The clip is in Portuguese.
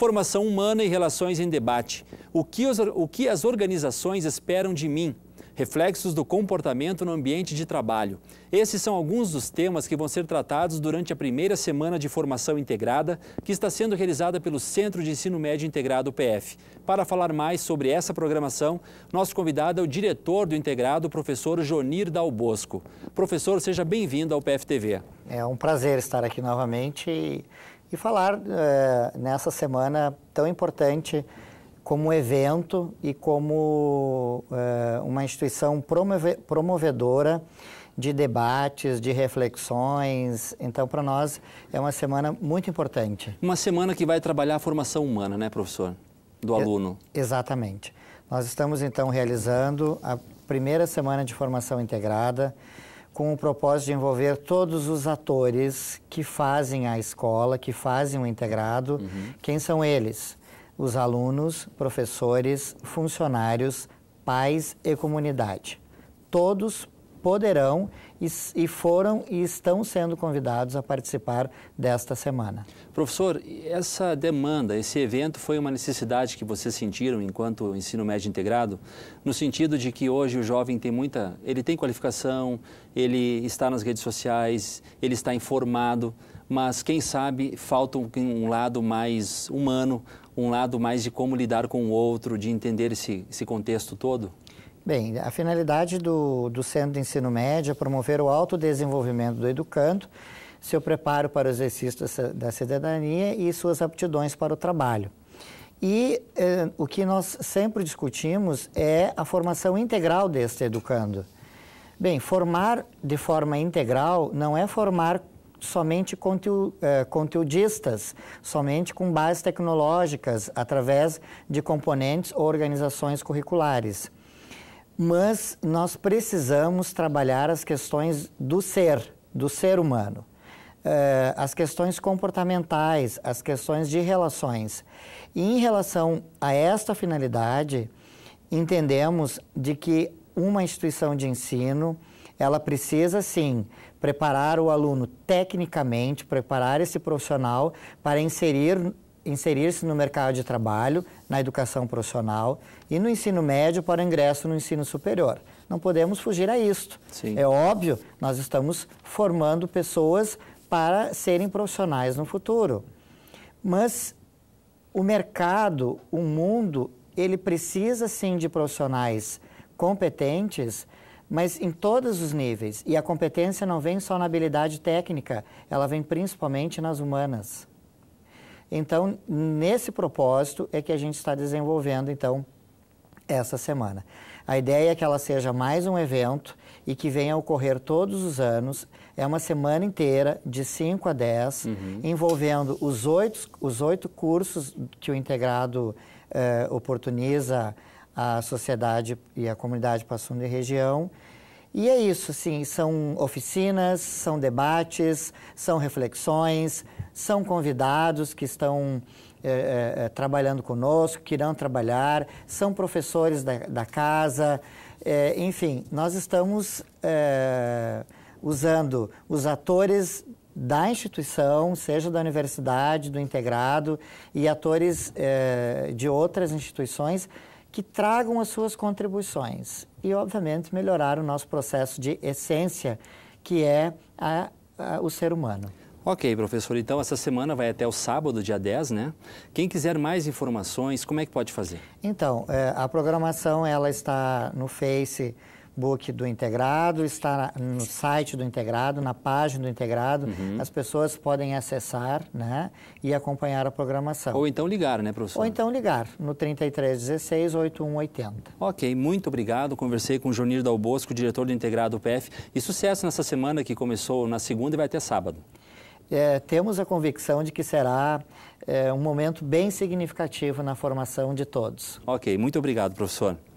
Formação humana e relações em debate. O que, os, o que as organizações esperam de mim? Reflexos do comportamento no ambiente de trabalho. Esses são alguns dos temas que vão ser tratados durante a primeira semana de formação integrada, que está sendo realizada pelo Centro de Ensino Médio Integrado PF. Para falar mais sobre essa programação, nosso convidado é o diretor do integrado, o professor Jonir Dal Bosco. Professor, seja bem-vindo ao PFTV. É um prazer estar aqui novamente e e falar eh, nessa semana tão importante como evento e como eh, uma instituição promove promovedora de debates, de reflexões. Então, para nós, é uma semana muito importante. Uma semana que vai trabalhar a formação humana, né, professor? Do aluno. É, exatamente. Nós estamos, então, realizando a primeira semana de formação integrada com o propósito de envolver todos os atores que fazem a escola, que fazem o integrado. Uhum. Quem são eles? Os alunos, professores, funcionários, pais e comunidade. Todos poderão e, foram e estão sendo convidados a participar desta semana. Professor, essa demanda, esse evento foi uma necessidade que vocês sentiram enquanto ensino médio integrado, no sentido de que hoje o jovem tem muita, ele tem qualificação, ele está nas redes sociais, ele está informado, mas quem sabe falta um, um lado mais humano, um lado mais de como lidar com o outro, de entender esse, esse contexto todo? Bem, a finalidade do, do Centro de Ensino Médio é promover o autodesenvolvimento do educando, seu preparo para o exercício da cidadania e suas aptidões para o trabalho. E eh, o que nós sempre discutimos é a formação integral deste educando. Bem, formar de forma integral não é formar somente conteú, eh, conteudistas, somente com bases tecnológicas, através de componentes ou organizações curriculares mas nós precisamos trabalhar as questões do ser, do ser humano. Uh, as questões comportamentais, as questões de relações. E em relação a esta finalidade, entendemos de que uma instituição de ensino, ela precisa sim preparar o aluno tecnicamente, preparar esse profissional para inserir inserir-se no mercado de trabalho, na educação profissional e no ensino médio para ingresso no ensino superior. Não podemos fugir a isto. Sim. É óbvio, nós estamos formando pessoas para serem profissionais no futuro. Mas o mercado, o mundo, ele precisa sim de profissionais competentes, mas em todos os níveis. E a competência não vem só na habilidade técnica, ela vem principalmente nas humanas. Então, nesse propósito é que a gente está desenvolvendo, então, essa semana. A ideia é que ela seja mais um evento e que venha a ocorrer todos os anos. É uma semana inteira, de 5 a 10, uhum. envolvendo os oito, os oito cursos que o integrado eh, oportuniza à sociedade e à comunidade Passando e Região e é isso, sim, são oficinas, são debates, são reflexões, são convidados que estão é, é, trabalhando conosco, que irão trabalhar, são professores da, da casa, é, enfim, nós estamos usando os atores da instituição, seja da universidade, do integrado, e atores de outras instituições que tragam as suas contribuições e, obviamente, melhorar o nosso processo de essência, que é a, a, o ser humano. Ok, professor. Então, essa semana vai até o sábado, dia 10, né? Quem quiser mais informações, como é que pode fazer? Então, é, a programação ela está no Face Facebook do Integrado, está no site do Integrado, na página do Integrado. Uhum. As pessoas podem acessar né, e acompanhar a programação. Ou então ligar, né, professor? Ou então ligar no 3316 8180. Ok, muito obrigado. Conversei com o Jonir Dal Bosco, diretor do Integrado PF. E sucesso nessa semana que começou na segunda e vai até sábado. É, temos a convicção de que será é, um momento bem significativo na formação de todos. Ok, muito obrigado, professor.